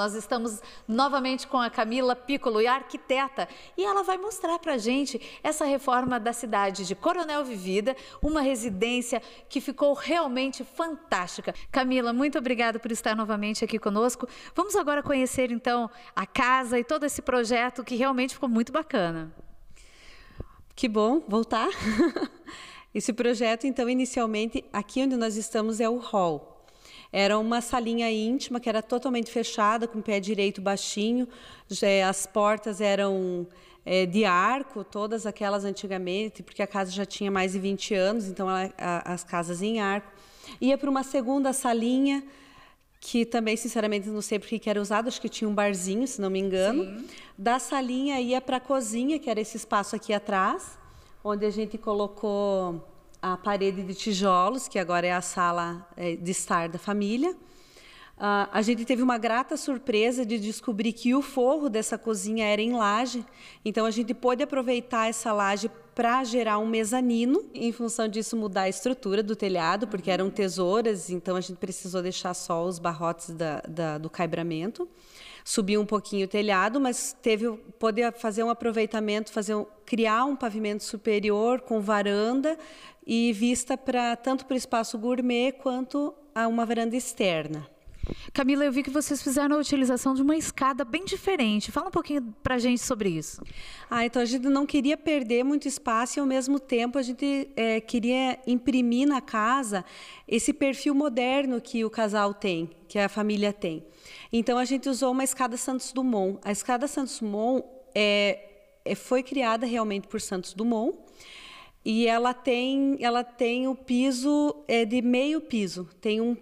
Nós estamos novamente com a Camila Piccolo, arquiteta, e ela vai mostrar para gente essa reforma da cidade de Coronel Vivida, uma residência que ficou realmente fantástica. Camila, muito obrigada por estar novamente aqui conosco. Vamos agora conhecer então a casa e todo esse projeto que realmente ficou muito bacana. Que bom voltar. Esse projeto, então, inicialmente, aqui onde nós estamos é o hall. Era uma salinha íntima que era totalmente fechada, com o pé direito baixinho. Eh, as portas eram eh, de arco, todas aquelas antigamente, porque a casa já tinha mais de 20 anos, então ela, a, as casas em arco. Ia para uma segunda salinha, que também, sinceramente, não sei porque que era usado, acho que tinha um barzinho, se não me engano. Sim. Da salinha ia para a cozinha, que era esse espaço aqui atrás, onde a gente colocou a parede de tijolos, que agora é a sala é, de estar da família. Uh, a gente teve uma grata surpresa de descobrir que o forro dessa cozinha era em laje, então a gente pôde aproveitar essa laje para gerar um mezanino, em função disso mudar a estrutura do telhado, porque eram tesouras, então a gente precisou deixar só os barrotes da, da, do caibramento subiu um pouquinho o telhado, mas teve poder fazer um aproveitamento, fazer um, criar um pavimento superior com varanda e vista para tanto para o espaço gourmet quanto a uma varanda externa. Camila, eu vi que vocês fizeram a utilização de uma escada bem diferente. Fala um pouquinho para a gente sobre isso. Ah, então a gente não queria perder muito espaço e ao mesmo tempo a gente é, queria imprimir na casa esse perfil moderno que o casal tem, que a família tem. Então a gente usou uma escada Santos Dumont. A escada Santos Dumont é, é foi criada realmente por Santos Dumont. E ela tem, ela tem o piso é, de meio piso. Tem um,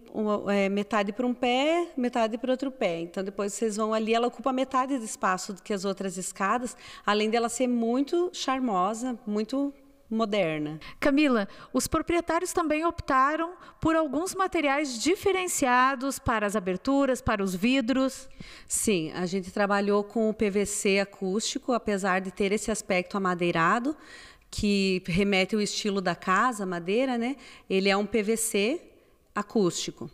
é, metade para um pé, metade para outro pé. Então depois vocês vão ali, ela ocupa metade do espaço do que as outras escadas, além dela ser muito charmosa, muito moderna. Camila, os proprietários também optaram por alguns materiais diferenciados para as aberturas, para os vidros. Sim, a gente trabalhou com o PVC acústico, apesar de ter esse aspecto amadeirado, que remete ao estilo da casa, madeira, né? Ele é um PVC acústico.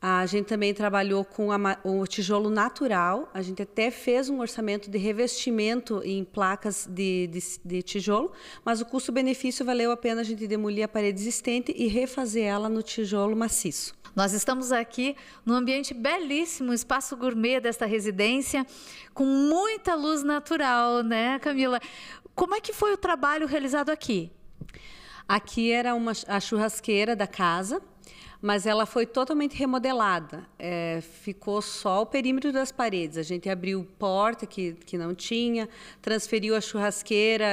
A gente também trabalhou com a, o tijolo natural. A gente até fez um orçamento de revestimento em placas de, de, de tijolo, mas o custo-benefício valeu a pena a gente demolir a parede existente e refazer ela no tijolo maciço. Nós estamos aqui num ambiente belíssimo, espaço gourmet desta residência, com muita luz natural, né, Camila? Como é que foi o trabalho realizado aqui? Aqui era uma, a churrasqueira da casa, mas ela foi totalmente remodelada. É, ficou só o perímetro das paredes. A gente abriu porta que, que não tinha, transferiu a churrasqueira,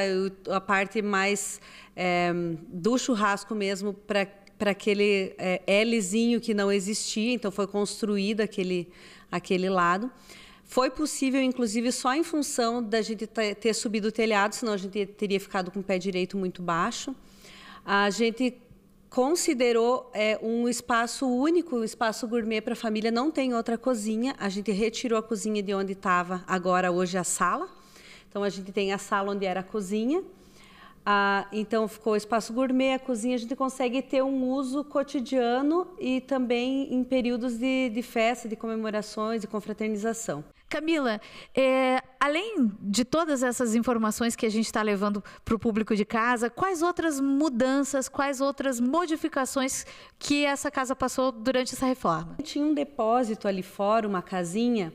a parte mais é, do churrasco mesmo para aquele é, Lzinho que não existia, então foi construído aquele, aquele lado. Foi possível, inclusive, só em função da gente ter subido o telhado, senão a gente teria ficado com o pé direito muito baixo. A gente considerou é, um espaço único, um espaço gourmet para a família, não tem outra cozinha. A gente retirou a cozinha de onde estava agora, hoje, a sala. Então, a gente tem a sala onde era a cozinha. Ah, então, ficou o espaço gourmet, a cozinha. A gente consegue ter um uso cotidiano e também em períodos de, de festa, de comemorações, de confraternização. Camila, é, além de todas essas informações que a gente está levando para o público de casa, quais outras mudanças, quais outras modificações que essa casa passou durante essa reforma? Tinha um depósito ali fora, uma casinha,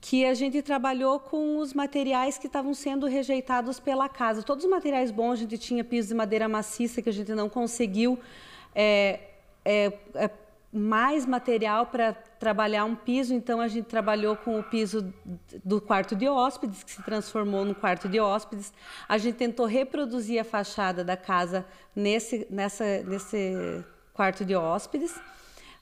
que a gente trabalhou com os materiais que estavam sendo rejeitados pela casa. Todos os materiais bons, a gente tinha piso de madeira maciça que a gente não conseguiu. É, é, é mais material para trabalhar um piso, então a gente trabalhou com o piso do quarto de hóspedes, que se transformou no quarto de hóspedes. A gente tentou reproduzir a fachada da casa nesse, nessa, nesse quarto de hóspedes.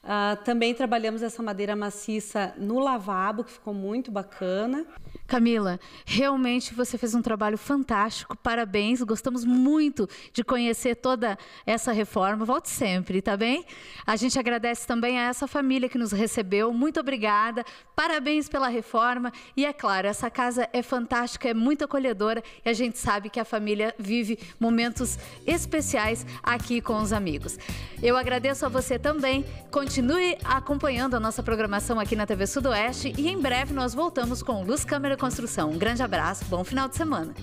Uh, também trabalhamos essa madeira maciça no lavabo, que ficou muito bacana. Camila, realmente você fez um trabalho fantástico, parabéns, gostamos muito de conhecer toda essa reforma. Volte sempre, tá bem? A gente agradece também a essa família que nos recebeu, muito obrigada, parabéns pela reforma e, é claro, essa casa é fantástica, é muito acolhedora e a gente sabe que a família vive momentos especiais aqui com os amigos. Eu agradeço a você também, continue Continue acompanhando a nossa programação aqui na TV Sudoeste e em breve nós voltamos com Luz Câmera Construção. Um grande abraço, bom final de semana.